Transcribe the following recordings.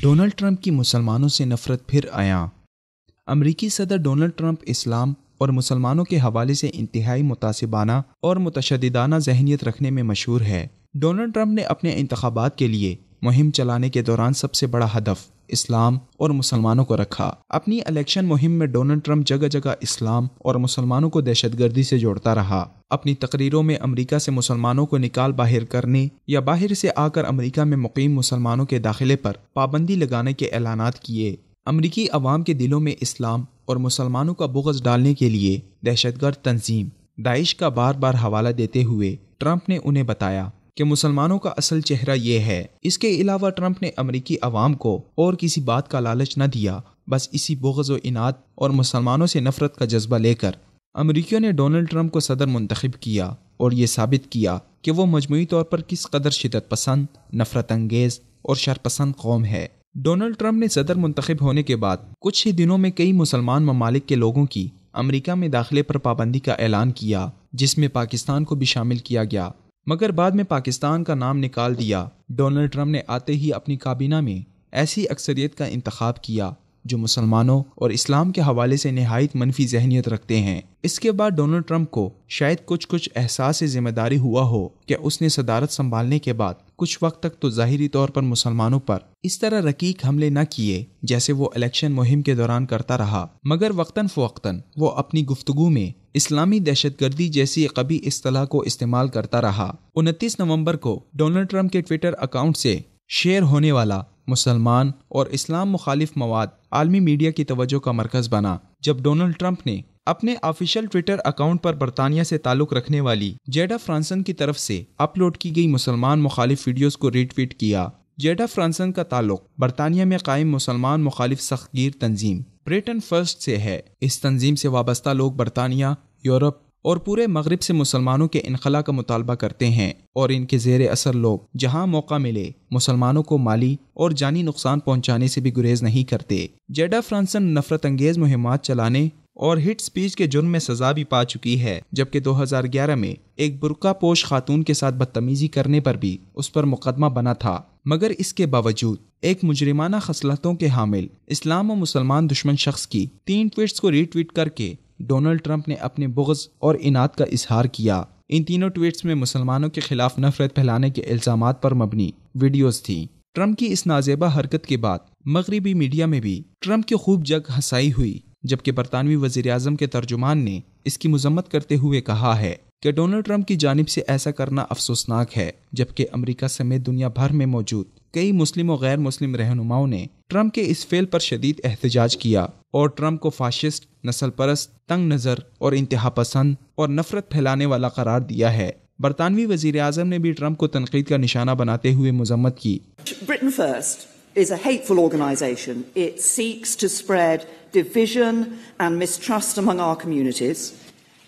Donald Trump کی مسلمانوں سے نفرت پھر آیا امریکی صدر ڈونلڈ ٹرمپ اسلام اور مسلمانوں کے حوالے سے انتہائی متاثبانہ اور متشددانہ ذہنیت رکھنے میں مشہور ہے ڈونلڈ ٹرمپ نے اپنے انتخابات کے لیے مہم چلانے کے دوران سب سے بڑا ہدف اسلام اور مسلمانوں کو رکھا اپنی الیکشن مہم میں ڈونلڈ ٹرمپ جگہ جگہ اسلام اور مسلمانوں کو دہشت گردی سے جوڑتا رہا اپنی تقریروں میں امریکہ سے مسلمانوں کو نکال باہر کرنے یا باہر سے آ کر امریکہ میں مقیم مسلمانوں کے داخلے پر پابندی لگانے کے اعلانات کیے امریکی عوام کے دلوں میں اسلام اور مسلمانوں کا بغض ڈالنے کے لیے دہشت گرد تنظیم داعش کا بار بار حوالہ دیتے ہوئے ٹرمپ نے انہیں بتایا کہ مسلمانوں کا اصل چہرہ یہ ہے اس کے علاوہ ٹرمپ نے امریکی عوام کو اور کسی بات کا لالچ نہ دیا بس اسی بغض و انعت اور مسلمانوں سے نفرت کا جذبہ لے کر امریکیوں نے ڈونلڈ ٹرمپ کو صدر منتخب کیا اور یہ ثابت کیا کہ وہ مجموعی طور پر کس قدر شدت پسند نفرت انگیز اور شرپسند قوم ہے ڈونلڈ ٹرمپ نے صدر منتخب ہونے کے بعد کچھ ہی دنوں میں کئی مسلمان ممالک کے لوگوں کی امریکہ میں داخلے پر پابندی کا اعلان کیا جس میں پاکستان کو بھی شامل کیا گیا مگر بعد میں پاکستان کا نام نکال دیا ڈونلڈ ٹرمپ نے آتے ہی اپنی کابینہ میں ایسی اکثریت کا انتخاب کیا جو مسلمانوں اور اسلام کے حوالے سے نہایت منفی ذہنیت رکھتے ہیں اس کے بعد ڈونلڈ ٹرمپ کو شاید کچھ کچھ احساس ذمہ داری ہوا ہو کہ اس نے صدارت سنبھالنے کے بعد کچھ وقت تک تو ظاہری طور پر مسلمانوں پر اس طرح رقیق حملے نہ کیے جیسے وہ الیکشن مہم کے دوران کرتا رہا مگر وقتاً فوقتاً وہ اپنی گفتگو میں اسلامی دہشت گردی جیسی قبی اصطلاح کو استعمال کرتا رہا انتیس نومبر کو ڈونلڈ ٹرمپ کے ٹویٹر اکاؤنٹ سے شیئر ہونے والا مسلمان اور اسلام مخالف مواد عالمی میڈیا کی توجہ کا مرکز بنا جب ڈونلڈ ٹرمپ نے اپنے آفیشیل ٹویٹر اکاؤنٹ پر برطانیہ سے تعلق رکھنے والی جیڈا فرانسن کی طرف سے اپلوڈ کی گئی مسلمان مخالف ویڈیوز کو ری ٹویٹ کیا جیڈا فرانسن کا تعلق برطانیہ میں قائم مسلمان مخالف سخت گیر تنظیم بریٹن فرسٹ سے ہے اس تنظیم سے وابستہ لوگ برطانیہ یورپ اور پورے مغرب سے مسلمانوں کے انخلا کا مطالبہ کرتے ہیں اور ان کے زیر اثر لوگ جہاں موقع ملے مسلمانوں کو مالی اور جانی نقصان پہنچانے سے بھی گریز نہیں کرتے جیڈا فرانسن نفرت انگیز مہمات چلانے اور ہٹ سپیچ کے جرم میں سزا بھی پا چکی ہے جبکہ دو ہزار گیارہ میں ایک برقع پوش خاتون کے ساتھ بدتمیزی کرنے پر بھی اس پر مقدمہ بنا تھا مگر اس کے باوجود ایک مجرمانہ خصلتوں کے حامل اسلام و مسلمان دشمن شخص کی تین ٹویٹس کو ری ٹویٹ کر کے ڈونلڈ ٹرمپ نے اپنے بغض اور انعت کا اظہار کیا ان تینوں ٹویٹس میں مسلمانوں کے خلاف نفرت پھیلانے کے الزامات پر مبنی ویڈیوز تھیں ٹرمپ کی اس نازیبہ حرکت کے بعد مغربی میڈیا میں بھی ٹرمپ کی خوب جگ ہنسائی ہوئی جبکہ برطانوی وزیر اعظم کے ترجمان نے اس کی مذمت کرتے ہوئے کہا ہے کہ ڈونلڈ ٹرمپ کی جانب سے ایسا کرنا افسوسناک ہے جبکہ امریکہ سمیت دنیا بھر میں موجود کئی مسلم و غیر مسلم رہنماؤں نے ٹرمپ کے اس فیل پر شدید احتجاج کیا اور ٹرمپ کو فاشسٹ نسل پرست تنگ نظر اور انتہا پسند اور نفرت پھیلانے والا قرار دیا ہے برطانوی وزیر اعظم نے بھی ٹرمپ کو تنقید کا نشانہ بناتے ہوئے مذمت کی is a hateful organisation. It seeks to spread division and mistrust among our communities.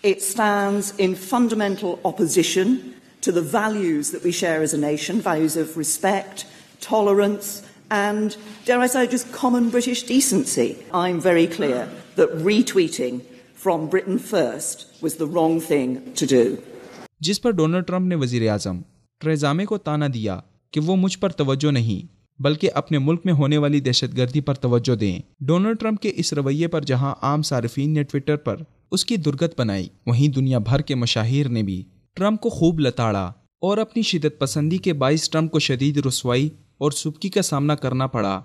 It stands in fundamental opposition to the values that we share as a nation, values of respect, tolerance, and, dare I say, just common British decency. I'm very clear that retweeting from Britain First was the wrong thing to do. जिस पर Donald Trump ने वजीर आजम को ताना दिया कि वो मुझ पर तवज्जो नहीं بلکہ اپنے ملک میں ہونے والی دہشت گردی پر توجہ دیں ڈونلڈ ٹرمپ کے اس رویے پر جہاں عام صارفین نے ٹویٹر پر اس کی درگت بنائی وہیں دنیا بھر کے مشاہیر نے بھی ٹرمپ کو خوب لتاڑا اور اپنی شدت پسندی کے باعث ٹرمپ کو شدید رسوائی اور سبکی کا سامنا کرنا پڑا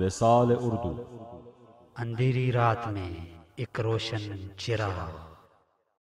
وصال اردو اندھیری رات میں ایک روشن چراغ